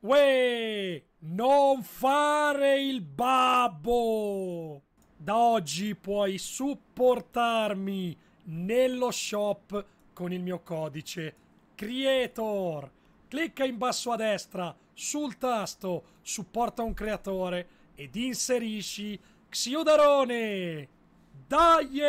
Uè, non fare il babbo! Da oggi puoi supportarmi nello shop con il mio codice Creator. Clicca in basso a destra sul tasto Supporta un creatore ed inserisci Xiodarone. Dai!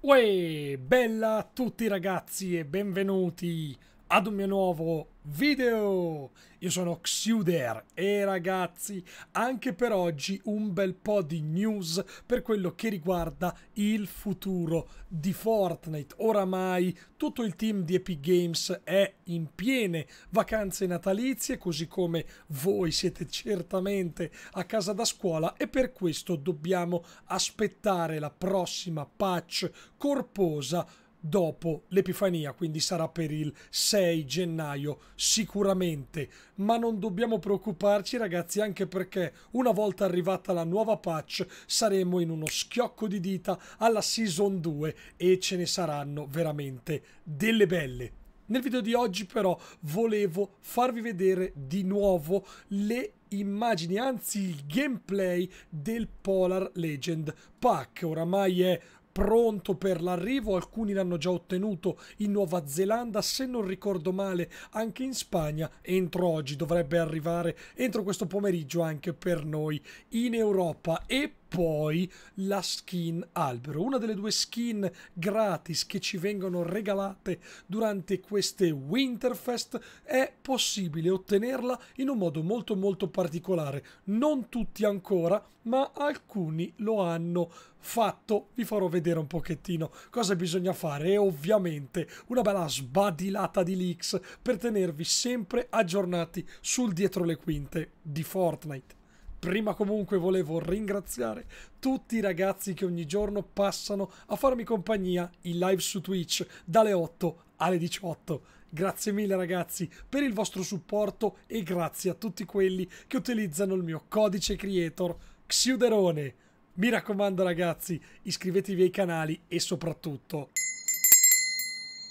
Uè, bella a tutti ragazzi e benvenuti ad un mio nuovo video. Io sono Xuder e ragazzi, anche per oggi un bel po' di news per quello che riguarda il futuro di Fortnite. Oramai tutto il team di Epic Games è in piene vacanze natalizie, così come voi siete certamente a casa da scuola e per questo dobbiamo aspettare la prossima patch corposa dopo l'Epifania, quindi sarà per il 6 gennaio sicuramente, ma non dobbiamo preoccuparci ragazzi anche perché una volta arrivata la nuova patch saremo in uno schiocco di dita alla Season 2 e ce ne saranno veramente delle belle. Nel video di oggi però volevo farvi vedere di nuovo le immagini, anzi il gameplay del Polar Legend Pack. Oramai è pronto per l'arrivo, alcuni l'hanno già ottenuto in Nuova Zelanda, se non ricordo male anche in Spagna, entro oggi dovrebbe arrivare, entro questo pomeriggio anche per noi in Europa e poi la skin albero, una delle due skin gratis che ci vengono regalate durante queste Winterfest, è possibile ottenerla in un modo molto molto particolare. Non tutti ancora, ma alcuni lo hanno fatto. Vi farò vedere un pochettino cosa bisogna fare e ovviamente una bella sbadilata di leaks per tenervi sempre aggiornati sul dietro le quinte di Fortnite. Prima comunque volevo ringraziare tutti i ragazzi che ogni giorno passano a farmi compagnia in live su Twitch dalle 8 alle 18. Grazie mille ragazzi per il vostro supporto e grazie a tutti quelli che utilizzano il mio codice creator Xiuderone. Mi raccomando ragazzi, iscrivetevi ai canali e soprattutto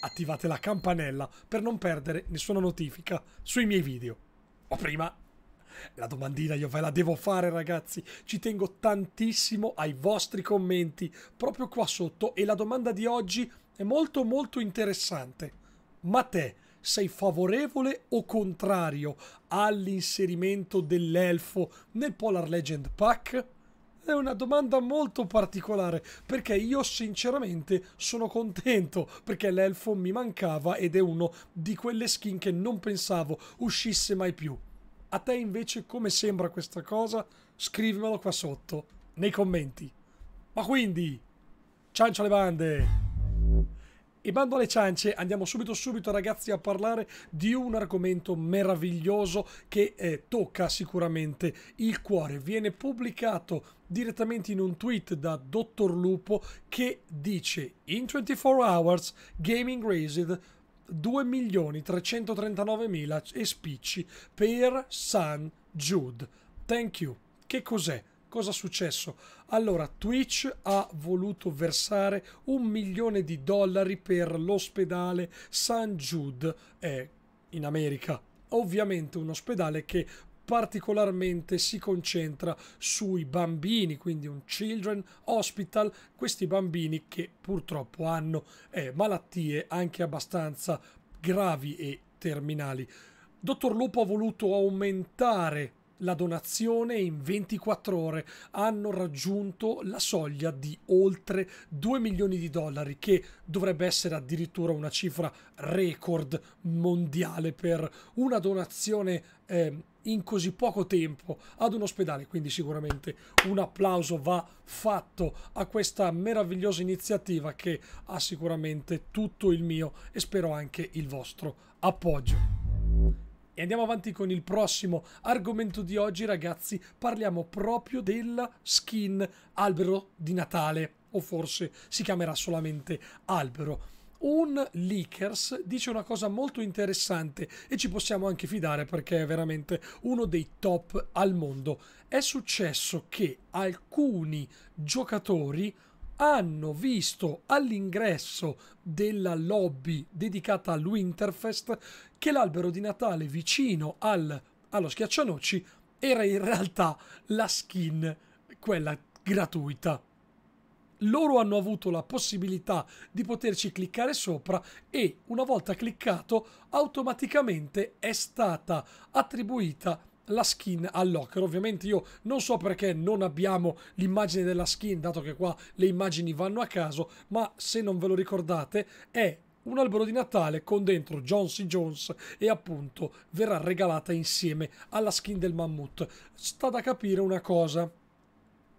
attivate la campanella per non perdere nessuna notifica sui miei video. Ma prima la domandina io ve la devo fare ragazzi, ci tengo tantissimo ai vostri commenti proprio qua sotto e la domanda di oggi è molto molto interessante. Ma te sei favorevole o contrario all'inserimento dell'elfo nel Polar Legend Pack? È una domanda molto particolare perché io sinceramente sono contento perché l'elfo mi mancava ed è uno di quelle skin che non pensavo uscisse mai più. A te invece come sembra questa cosa? Scrivimelo qua sotto, nei commenti. Ma quindi, ciancio alle bande! E bando alle ciance, andiamo subito subito ragazzi a parlare di un argomento meraviglioso che eh, tocca sicuramente il cuore. Viene pubblicato direttamente in un tweet da Dottor Lupo che dice In 24 hours gaming raised 2.339.000 e spicci per San Jude. Thank you. Che cos'è? Cosa è successo? Allora, Twitch ha voluto versare un milione di dollari per l'ospedale San Jude eh, in America. Ovviamente un ospedale che particolarmente si concentra sui bambini, quindi un children hospital, questi bambini che purtroppo hanno eh, malattie anche abbastanza gravi e terminali. Dottor Lupo ha voluto aumentare la donazione in 24 ore hanno raggiunto la soglia di oltre 2 milioni di dollari, che dovrebbe essere addirittura una cifra record mondiale per una donazione eh, in così poco tempo ad un ospedale. Quindi sicuramente un applauso va fatto a questa meravigliosa iniziativa che ha sicuramente tutto il mio e spero anche il vostro appoggio. E andiamo avanti con il prossimo argomento di oggi, ragazzi. Parliamo proprio della skin albero di Natale, o forse si chiamerà solamente albero. Un leakers dice una cosa molto interessante e ci possiamo anche fidare perché è veramente uno dei top al mondo. È successo che alcuni giocatori hanno visto all'ingresso della lobby dedicata all'Winterfest che l'albero di Natale vicino al, allo schiaccianocci era in realtà la skin, quella gratuita. Loro hanno avuto la possibilità di poterci cliccare sopra e una volta cliccato automaticamente è stata attribuita la skin all'ocker. Ovviamente io non so perché non abbiamo l'immagine della skin, dato che qua le immagini vanno a caso, ma se non ve lo ricordate è un albero di Natale con dentro John C. Jones e appunto verrà regalata insieme alla skin del mammut. Sta da capire una cosa.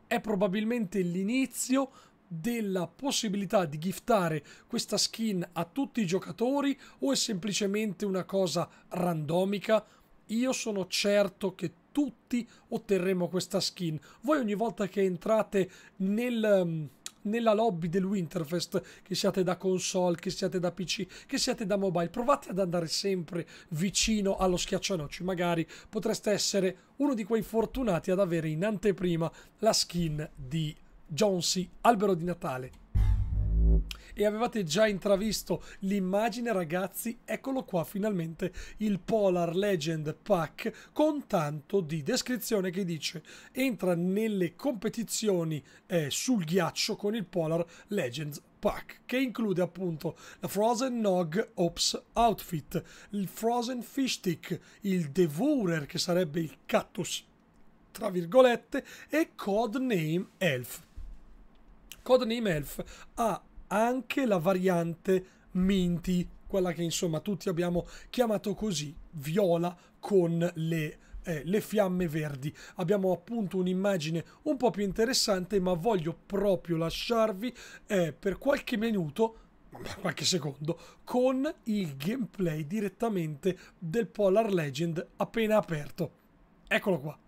È probabilmente l'inizio della possibilità di giftare questa skin a tutti i giocatori o è semplicemente una cosa randomica? Io sono certo che tutti otterremo questa skin. Voi ogni volta che entrate nel mm, nella lobby del Winterfest, che siate da console, che siate da PC, che siate da mobile, provate ad andare sempre vicino allo schiaccianoci, magari potreste essere uno di quei fortunati ad avere in anteprima la skin di Jonesy, Albero di Natale e avevate già intravisto l'immagine ragazzi eccolo qua finalmente il Polar Legend Pack con tanto di descrizione che dice entra nelle competizioni eh, sul ghiaccio con il Polar Legends Pack che include appunto la Frozen Nog Ops Outfit il Frozen Fish Stick il Devourer che sarebbe il Cactus tra virgolette e Codename Elf Codename Elf ha anche la variante Minty, quella che insomma tutti abbiamo chiamato così, viola con le eh, le fiamme verdi. Abbiamo appunto un'immagine un po' più interessante, ma voglio proprio lasciarvi eh, per qualche minuto qualche secondo con il gameplay direttamente del Polar Legend appena aperto. Eccolo qua.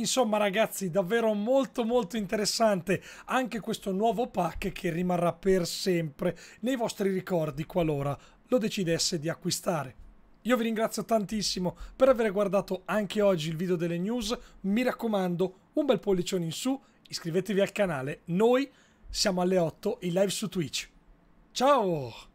Insomma, ragazzi, davvero molto molto interessante anche questo nuovo pack che rimarrà per sempre nei vostri ricordi qualora lo decidesse di acquistare. Io vi ringrazio tantissimo per aver guardato anche oggi il video delle news, mi raccomando un bel pollicione in su, iscrivetevi al canale, noi siamo alle 8 in live su Twitch. Ciao!